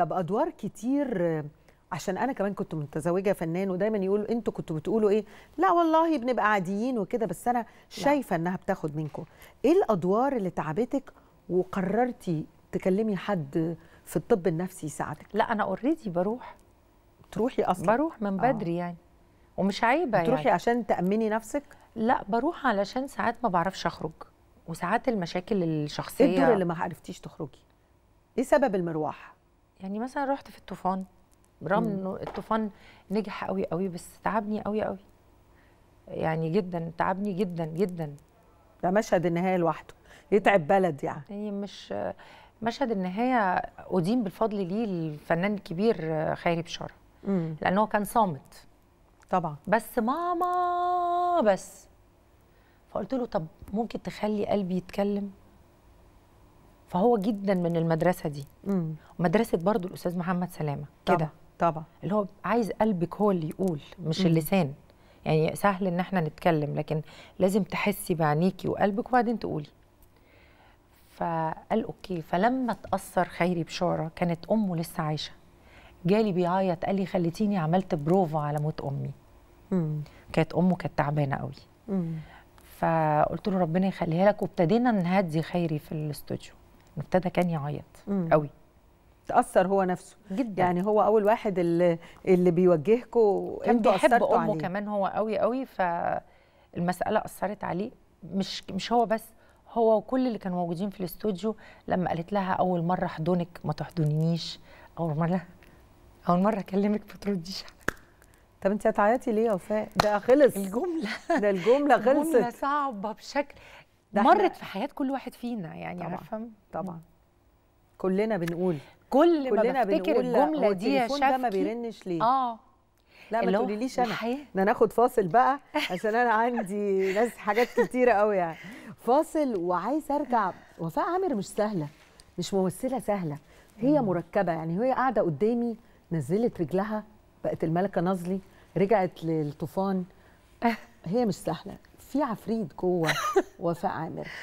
طب ادوار كتير عشان انا كمان كنت متزوجه فنان ودايما يقولوا انتوا كنتوا بتقولوا ايه لا والله بنبقى عاديين وكده بس انا شايفه انها بتاخد منكم ايه الادوار اللي تعبتك وقررتي تكلمي حد في الطب النفسي يساعدك لا انا اوريدي بروح تروحي اصلا بروح من آه. بدري آه. يعني ومش عيبه يعني تروحي عشان تامني نفسك لا بروح علشان ساعات ما بعرفش اخرج وساعات المشاكل الشخصيه ايه الدور اللي ما عرفتيش تخرجي ايه سبب المروحه يعني مثلا رحت في الطوفان برغم انه الطوفان نجح قوي قوي بس تعبني قوي قوي يعني جدا تعبني جدا جدا ده مشهد النهايه لوحده يتعب بلد يعني يعني مش مشهد النهايه ادين بالفضل ليه الفنان الكبير خيري بشاره لان هو كان صامت طبعا بس ماما بس فقلت له طب ممكن تخلي قلبي يتكلم فهو جدا من المدرسه دي مم. مدرسه برضو الاستاذ محمد سلامه كده طبعا اللي هو عايز قلبك هو اللي يقول مش مم. اللسان يعني سهل ان احنا نتكلم لكن لازم تحسي بعينيكي وقلبك وبعدين تقولي فقال اوكي فلما تاثر خيري بشعره كانت امه لسه عايشه جالي بيعيط قال لي خليتيني عملت بروفا على موت امي مم. كانت امه كانت تعبانه قوي مم. فقلت له ربنا يخليها لك وابتدينا نهدي خيري في الاستوديو ابتدى كان يعيط قوي تاثر هو نفسه جدا يعني هو اول واحد اللي اللي بيوجهكم كان بيحب امه عليه. كمان هو قوي قوي فالمساله اثرت عليه مش مش هو بس هو وكل اللي كانوا موجودين في الاستوديو لما قالت لها اول مره احضنك ما تحضنينيش اول مره اول مره اكلمك ما ترديش طب انت هتعيطي ليه يا وفاء؟ ده خلص الجمله ده الجمله خلصت الجمله صعبه بشكل مرت في حياه كل واحد فينا يعني عارفه طبعا كلنا بنقول كل ما كلنا بفتكر الجمله دي يا شافكي ده ما بيرنش ليه اه لا ما تقوليليش انا ده انا ناخد فاصل بقى عشان انا عندي ناس حاجات كتيره قوي يعني فاصل وعايز ارجع وفاء عامر مش سهله مش ممثله سهله هي مركبه يعني هي قاعده قدامي نزلت رجلها بقت الملكه نازلي رجعت للطوفان هي مش سهله في عفريت جوه وفاء عامر